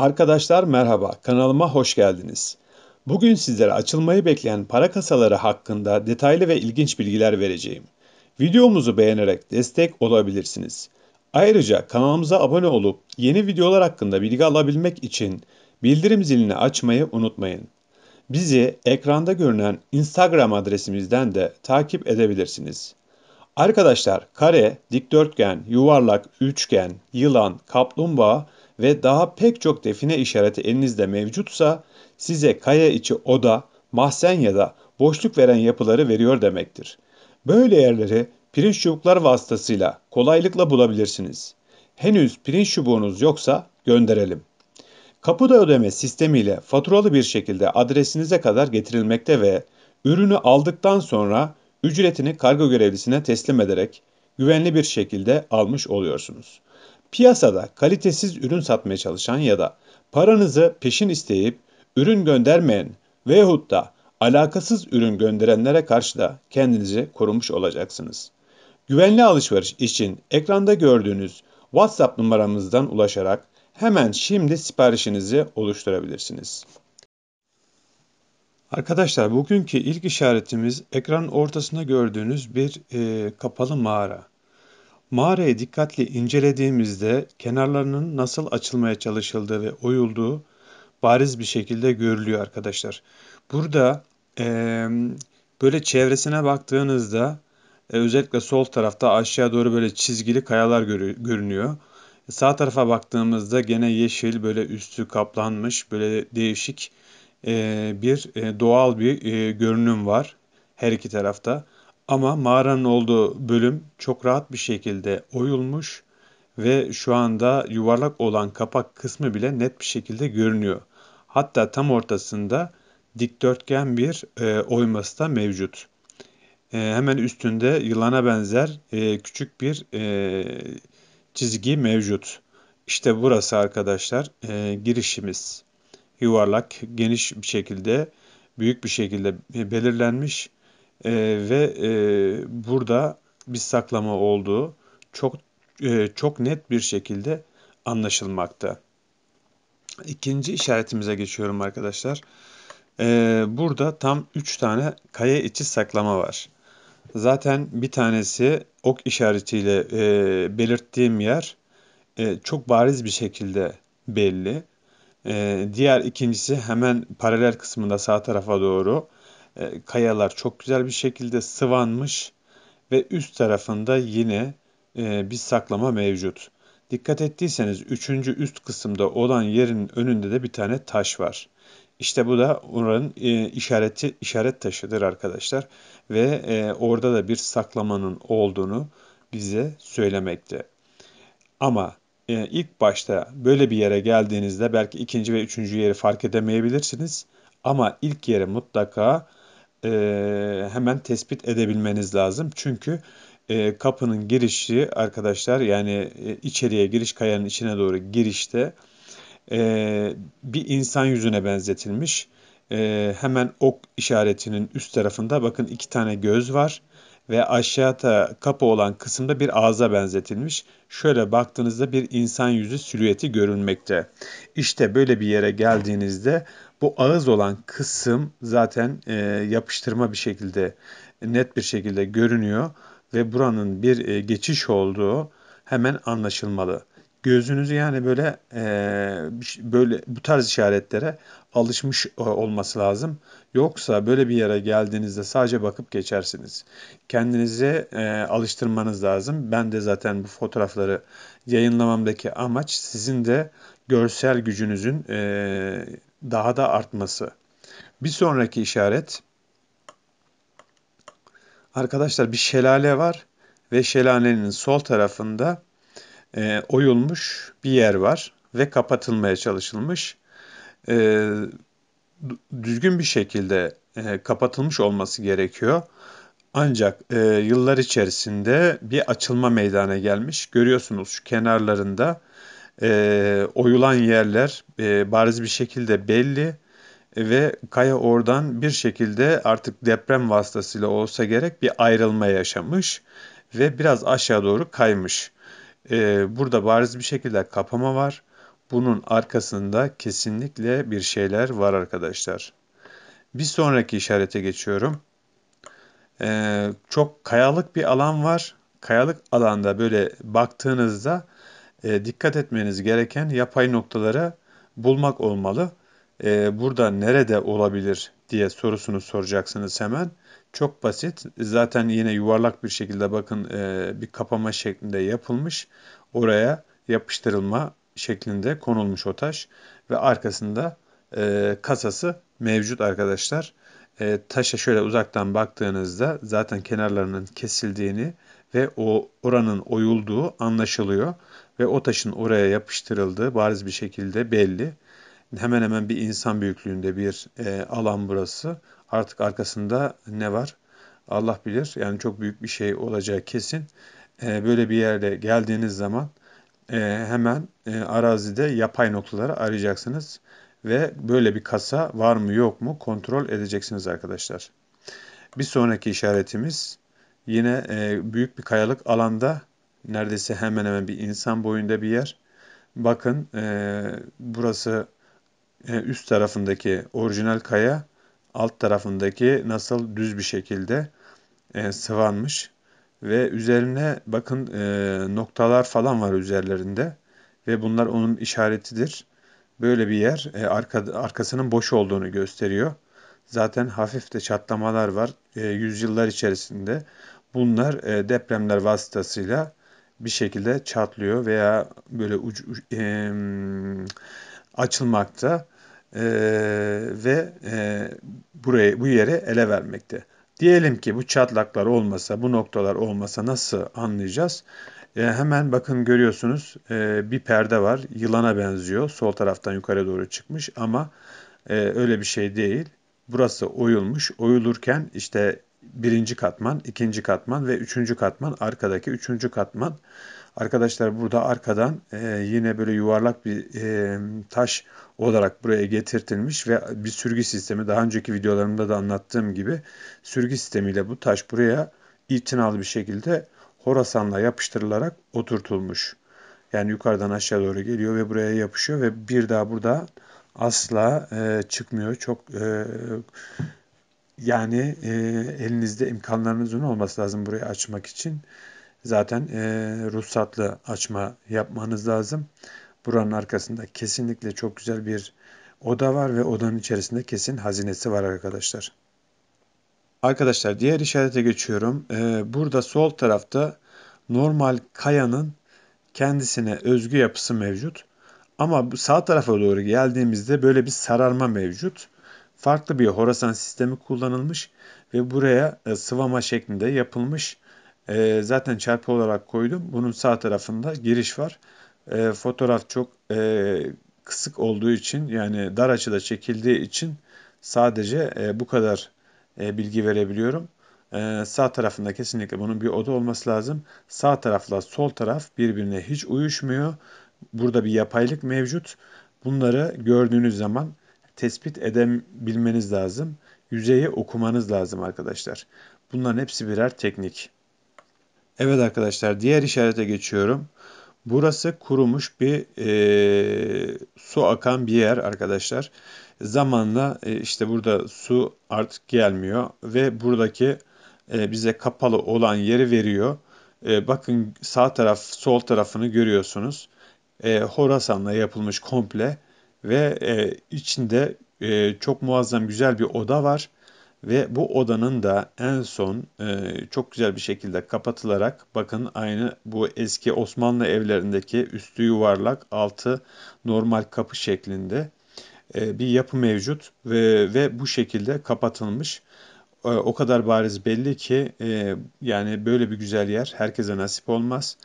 Arkadaşlar merhaba, kanalıma hoş geldiniz. Bugün sizlere açılmayı bekleyen para kasaları hakkında detaylı ve ilginç bilgiler vereceğim. Videomuzu beğenerek destek olabilirsiniz. Ayrıca kanalımıza abone olup yeni videolar hakkında bilgi alabilmek için bildirim zilini açmayı unutmayın. Bizi ekranda görünen Instagram adresimizden de takip edebilirsiniz. Arkadaşlar kare, dikdörtgen, yuvarlak, üçgen, yılan, kaplumbağa ve daha pek çok define işareti elinizde mevcutsa size kaya içi oda, mahzen ya da boşluk veren yapıları veriyor demektir. Böyle yerleri pirinç çubuklar vasıtasıyla kolaylıkla bulabilirsiniz. Henüz pirinç çubuğunuz yoksa gönderelim. Kapıda ödeme sistemiyle faturalı bir şekilde adresinize kadar getirilmekte ve ürünü aldıktan sonra ücretini kargo görevlisine teslim ederek güvenli bir şekilde almış oluyorsunuz. Piyasada kalitesiz ürün satmaya çalışan ya da paranızı peşin isteyip ürün göndermeyen veyahut da alakasız ürün gönderenlere karşı da kendinizi korumuş olacaksınız. Güvenli alışveriş için ekranda gördüğünüz WhatsApp numaramızdan ulaşarak hemen şimdi siparişinizi oluşturabilirsiniz. Arkadaşlar bugünkü ilk işaretimiz ekran ortasında gördüğünüz bir e, kapalı mağara. Mağarayı dikkatli incelediğimizde kenarlarının nasıl açılmaya çalışıldığı ve oyulduğu bariz bir şekilde görülüyor arkadaşlar. Burada e, böyle çevresine baktığınızda e, özellikle sol tarafta aşağı doğru böyle çizgili kayalar görü görünüyor. Sağ tarafa baktığımızda gene yeşil böyle üstü kaplanmış böyle değişik e, bir e, doğal bir e, görünüm var her iki tarafta. Ama mağaranın olduğu bölüm çok rahat bir şekilde oyulmuş ve şu anda yuvarlak olan kapak kısmı bile net bir şekilde görünüyor. Hatta tam ortasında dikdörtgen bir e, oyması da mevcut. E, hemen üstünde yılana benzer e, küçük bir e, çizgi mevcut. İşte burası arkadaşlar e, girişimiz. Yuvarlak, geniş bir şekilde, büyük bir şekilde e, belirlenmiş e, ve e, burada bir saklama olduğu çok e, çok net bir şekilde anlaşılmakta. İkinci işaretimize geçiyorum arkadaşlar. Ee, burada tam 3 tane kaya içi saklama var. Zaten bir tanesi ok işaretiyle e, belirttiğim yer e, çok bariz bir şekilde belli. E, diğer ikincisi hemen paralel kısmında sağ tarafa doğru e, kayalar çok güzel bir şekilde sıvanmış ve üst tarafında yine e, bir saklama mevcut. Dikkat ettiyseniz üçüncü üst kısımda olan yerin önünde de bir tane taş var. İşte bu da oranın e, işareti işaret taşıdır arkadaşlar ve orada da bir saklamanın olduğunu bize söylemekte. Ama ilk başta böyle bir yere geldiğinizde belki ikinci ve üçüncü yeri fark edemeyebilirsiniz ama ilk yere mutlaka e, hemen tespit edebilmeniz lazım. Çünkü e, kapının girişi arkadaşlar yani e, içeriye giriş kayanın içine doğru girişte e, bir insan yüzüne benzetilmiş. E, hemen ok işaretinin üst tarafında bakın iki tane göz var ve aşağıda kapı olan kısımda bir ağza benzetilmiş. Şöyle baktığınızda bir insan yüzü silüeti görünmekte. İşte böyle bir yere geldiğinizde bu ağız olan kısım zaten e, yapıştırma bir şekilde net bir şekilde görünüyor ve buranın bir e, geçiş olduğu hemen anlaşılmalı. Gözünüzü yani böyle e, böyle bu tarz işaretlere alışmış e, olması lazım. Yoksa böyle bir yere geldiğinizde sadece bakıp geçersiniz. Kendinizi e, alıştırmanız lazım. Ben de zaten bu fotoğrafları yayınlamamdaki amaç sizin de görsel gücünüzün e, daha da artması. Bir sonraki işaret arkadaşlar bir şelale var ve şelalenin sol tarafında e, oyulmuş bir yer var ve kapatılmaya çalışılmış. E, düzgün bir şekilde e, kapatılmış olması gerekiyor. Ancak e, yıllar içerisinde bir açılma meydana gelmiş. Görüyorsunuz şu kenarlarında e, oyulan yerler e, bariz bir şekilde belli ve kaya oradan bir şekilde artık deprem vasıtasıyla olsa gerek bir ayrılma yaşamış ve biraz aşağı doğru kaymış. E, burada bariz bir şekilde kapama var. Bunun arkasında kesinlikle bir şeyler var arkadaşlar. Bir sonraki işarete geçiyorum. Ee, çok kayalık bir alan var. Kayalık alanda böyle baktığınızda e, dikkat etmeniz gereken yapay noktalara bulmak olmalı. E, burada nerede olabilir diye sorusunu soracaksınız hemen. Çok basit. Zaten yine yuvarlak bir şekilde bakın e, bir kapama şeklinde yapılmış. Oraya yapıştırılma şeklinde konulmuş o taş ve arkasında e, kasası mevcut arkadaşlar. E, taşa şöyle uzaktan baktığınızda zaten kenarlarının kesildiğini ve o oranın oyulduğu anlaşılıyor ve o taşın oraya yapıştırıldığı bariz bir şekilde belli. Hemen hemen bir insan büyüklüğünde bir e, alan burası. Artık arkasında ne var? Allah bilir. Yani çok büyük bir şey olacağı kesin. E, böyle bir yerde geldiğiniz zaman e, hemen e, arazide yapay noktaları arayacaksınız ve böyle bir kasa var mı yok mu kontrol edeceksiniz arkadaşlar. Bir sonraki işaretimiz yine e, büyük bir kayalık alanda neredeyse hemen hemen bir insan boyunda bir yer. Bakın e, burası e, üst tarafındaki orijinal kaya alt tarafındaki nasıl düz bir şekilde e, sıvanmış ve üzerine bakın e, noktalar falan var üzerlerinde ve bunlar onun işaretidir. Böyle bir yer e, arka, arkasının boş olduğunu gösteriyor. Zaten hafif de çatlamalar var. E, yüzyıllar içerisinde bunlar e, depremler vasıtasıyla bir şekilde çatlıyor veya böyle uç, uç e, açılmakta e, ve e, buraya bu yere ele vermekte. Diyelim ki bu çatlaklar olmasa, bu noktalar olmasa nasıl anlayacağız? E, hemen bakın görüyorsunuz e, bir perde var. Yılana benziyor. Sol taraftan yukarı doğru çıkmış ama e, öyle bir şey değil. Burası oyulmuş. Oyulurken işte birinci katman, ikinci katman ve üçüncü katman arkadaki üçüncü katman. Arkadaşlar burada arkadan e, yine böyle yuvarlak bir e, taş olarak buraya getirtilmiş ve bir sürgü sistemi daha önceki videolarımda da anlattığım gibi sürgü sistemiyle bu taş buraya itinalı bir şekilde Horasan'la yapıştırılarak oturtulmuş. Yani yukarıdan aşağı doğru geliyor ve buraya yapışıyor ve bir daha burada asla e, çıkmıyor. Çok e, yani e, elinizde imkanlarınızın olması lazım burayı açmak için. Zaten e, ruhsatlı açma yapmanız lazım. Buranın arkasında kesinlikle çok güzel bir oda var ve odanın içerisinde kesin hazinesi var arkadaşlar. Arkadaşlar diğer işarete geçiyorum. Ee, burada sol tarafta normal kayanın kendisine özgü yapısı mevcut. Ama sağ tarafa doğru geldiğimizde böyle bir sararma mevcut farklı bir Horasan sistemi kullanılmış ve buraya e, sıvama şeklinde yapılmış. E, zaten çarpı olarak koydum. Bunun sağ tarafında giriş var. E, fotoğraf çok e, kısık olduğu için yani dar açıda çekildiği için sadece e, bu kadar e, bilgi verebiliyorum. E, sağ tarafında kesinlikle bunun bir oda olması lazım. Sağ tarafla sol taraf birbirine hiç uyuşmuyor. Burada bir yapaylık mevcut. Bunları gördüğünüz zaman tespit edebilmeniz lazım. Yüzeyi okumanız lazım arkadaşlar. Bunların hepsi birer teknik. Evet arkadaşlar diğer işarete geçiyorum. Burası kurumuş bir e, su akan bir yer arkadaşlar. Zamanla e, işte burada su artık gelmiyor ve buradaki e, bize kapalı olan yeri veriyor. E, bakın sağ taraf sol tarafını görüyorsunuz. E, Horasan'la yapılmış komple ve e, içinde e, çok muazzam güzel bir oda var ve bu odanın da en son e, çok güzel bir şekilde kapatılarak bakın aynı bu eski Osmanlı evlerindeki üstü yuvarlak altı normal kapı şeklinde e, bir yapı mevcut ve, ve bu şekilde kapatılmış. E, o kadar bariz belli ki e, yani böyle bir güzel yer herkese nasip olmaz.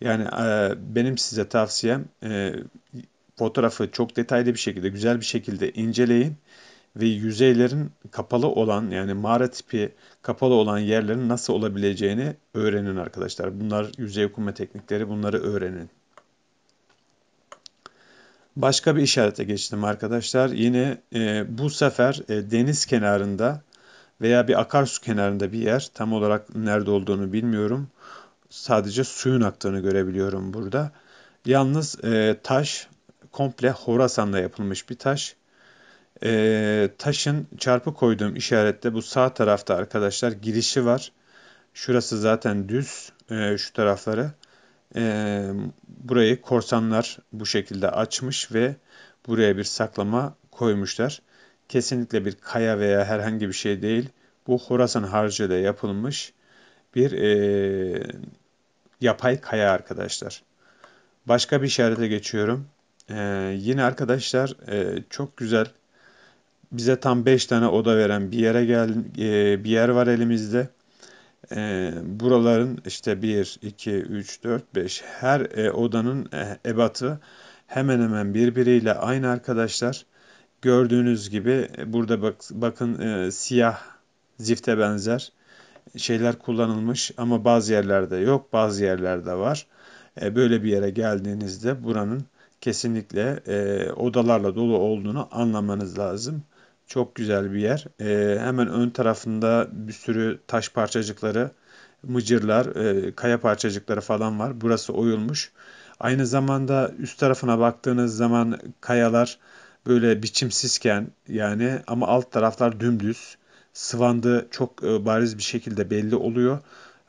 Yani e, benim size tavsiyem e, fotoğrafı çok detaylı bir şekilde, güzel bir şekilde inceleyin ve yüzeylerin kapalı olan yani mağara tipi kapalı olan yerlerin nasıl olabileceğini öğrenin arkadaşlar. Bunlar yüzey okuma teknikleri bunları öğrenin. Başka bir işarete geçtim arkadaşlar. Yine e, bu sefer e, deniz kenarında veya bir akarsu kenarında bir yer tam olarak nerede olduğunu bilmiyorum. Sadece suyun aktığını görebiliyorum burada. Yalnız e, taş komple Horasan'da yapılmış bir taş. E, taşın çarpı koyduğum işarette bu sağ tarafta arkadaşlar girişi var. Şurası zaten düz e, şu tarafları. E, burayı korsanlar bu şekilde açmış ve buraya bir saklama koymuşlar. Kesinlikle bir kaya veya herhangi bir şey değil. Bu Horasan harcıyla yapılmış bir e, yapay kaya arkadaşlar. Başka bir işarete geçiyorum. Ee, yine arkadaşlar e, çok güzel bize tam 5 tane oda veren bir yere gel e, bir yer var elimizde. E, buraların işte 1, 2, 3, 4, 5 her e, odanın e, ebatı hemen hemen birbiriyle aynı arkadaşlar. Gördüğünüz gibi e, burada bak, bakın e, siyah zifte benzer şeyler kullanılmış ama bazı yerlerde yok bazı yerlerde var. E, böyle bir yere geldiğinizde buranın kesinlikle e, odalarla dolu olduğunu anlamanız lazım. Çok güzel bir yer. E, hemen ön tarafında bir sürü taş parçacıkları, mıcırlar, e, kaya parçacıkları falan var. Burası oyulmuş. Aynı zamanda üst tarafına baktığınız zaman kayalar böyle biçimsizken yani ama alt taraflar dümdüz. Sıvandığı çok e, bariz bir şekilde belli oluyor.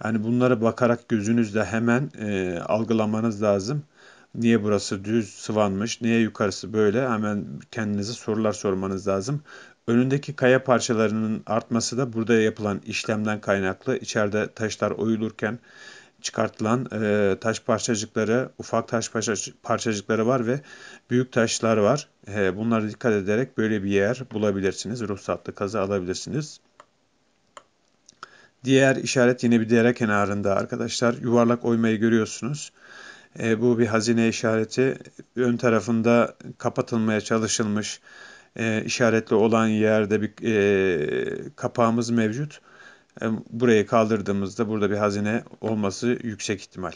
Yani bunlara bakarak gözünüzle hemen e, algılamanız lazım. Niye burası düz sıvanmış, niye yukarısı böyle hemen kendinize sorular sormanız lazım. Önündeki kaya parçalarının artması da burada yapılan işlemden kaynaklı. İçeride taşlar oyulurken çıkartılan e, taş parçacıkları, ufak taş parçacıkları var ve büyük taşlar var. E, bunlara dikkat ederek böyle bir yer bulabilirsiniz. Ruhsatlı kazı alabilirsiniz. Diğer işaret yine bir dere kenarında arkadaşlar. Yuvarlak oymayı görüyorsunuz. E, bu bir hazine işareti. Ön tarafında kapatılmaya çalışılmış e, işaretli olan yerde bir e, kapağımız mevcut. E, burayı kaldırdığımızda burada bir hazine olması yüksek ihtimal.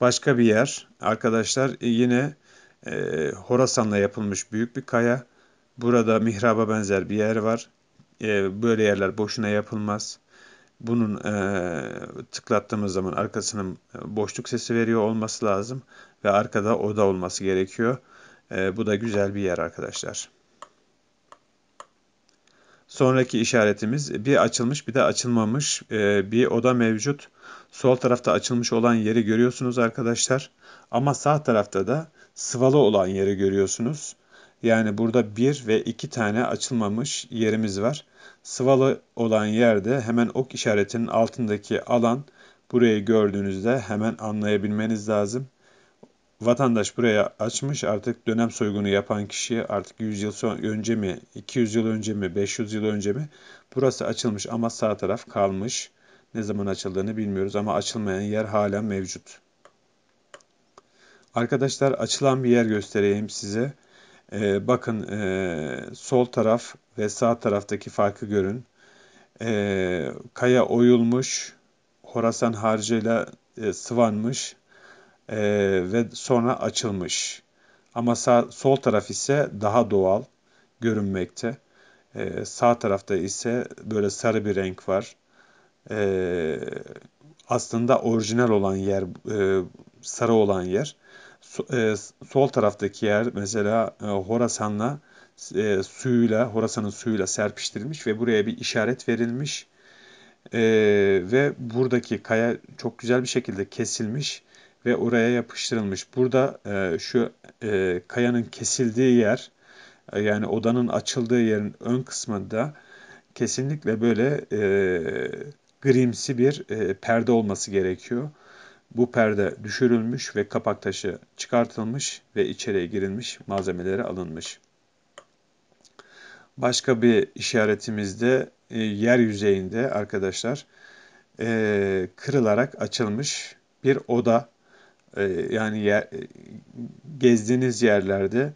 Başka bir yer arkadaşlar e, yine e, Horasan'la yapılmış büyük bir kaya. Burada mihraba benzer bir yer var. E, böyle yerler boşuna yapılmaz bunun e, tıklattığımız zaman arkasının e, boşluk sesi veriyor olması lazım ve arkada oda olması gerekiyor. E, bu da güzel bir yer arkadaşlar. Sonraki işaretimiz bir açılmış bir de açılmamış e, bir oda mevcut. Sol tarafta açılmış olan yeri görüyorsunuz arkadaşlar. Ama sağ tarafta da sıvalı olan yeri görüyorsunuz. Yani burada bir ve iki tane açılmamış yerimiz var. Sıvalı olan yerde hemen ok işaretinin altındaki alan burayı gördüğünüzde hemen anlayabilmeniz lazım. Vatandaş buraya açmış artık dönem soygunu yapan kişi artık 100 yıl önce mi, 200 yıl önce mi, 500 yıl önce mi burası açılmış ama sağ taraf kalmış. Ne zaman açıldığını bilmiyoruz ama açılmayan yer hala mevcut. Arkadaşlar açılan bir yer göstereyim size. E, bakın e, sol taraf ve sağ taraftaki farkı görün. E, kaya oyulmuş, Horasan harcıyla e, sıvanmış e, ve sonra açılmış. Ama sağ, sol taraf ise daha doğal görünmekte. E, sağ tarafta ise böyle sarı bir renk var. E, aslında orijinal olan yer e, sarı olan yer. E, sol taraftaki yer mesela e, Horasan'la e, suyuyla, Horasan'ın suyuyla serpiştirilmiş ve buraya bir işaret verilmiş. E, ve buradaki kaya çok güzel bir şekilde kesilmiş ve oraya yapıştırılmış. Burada e, şu e, kayanın kesildiği yer, e, yani odanın açıldığı yerin ön kısmında kesinlikle böyle e, grimsi bir e, perde olması gerekiyor. Bu perde düşürülmüş ve kapak taşı çıkartılmış ve içeriye girilmiş malzemeleri alınmış. Başka bir işaretimizde e, yer yüzeyinde arkadaşlar e, kırılarak açılmış bir oda e, yani yer, e, gezdiğiniz yerlerde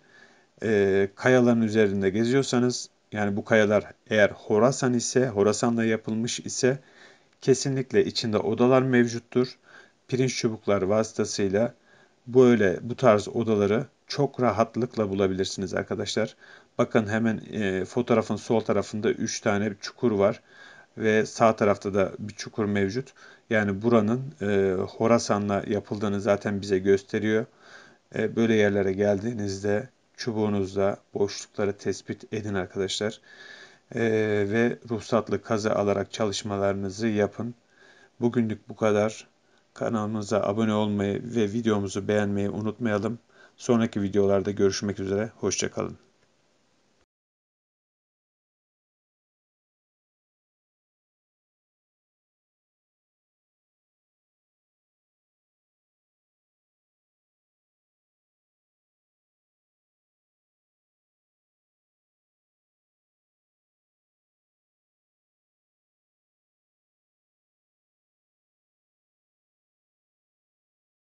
e, kayaların üzerinde geziyorsanız yani bu kayalar eğer Horasan ise Horasan'da yapılmış ise kesinlikle içinde odalar mevcuttur pirinç çubukları vasıtasıyla böyle bu tarz odaları çok rahatlıkla bulabilirsiniz arkadaşlar. Bakın hemen e, fotoğrafın sol tarafında 3 tane çukur var ve sağ tarafta da bir çukur mevcut. Yani buranın e, Horasan'la yapıldığını zaten bize gösteriyor. E, böyle yerlere geldiğinizde çubuğunuzla boşlukları tespit edin arkadaşlar. E, ve ruhsatlı kazı alarak çalışmalarınızı yapın. Bugünlük bu kadar. Kanalımıza abone olmayı ve videomuzu beğenmeyi unutmayalım. Sonraki videolarda görüşmek üzere. Hoşçakalın.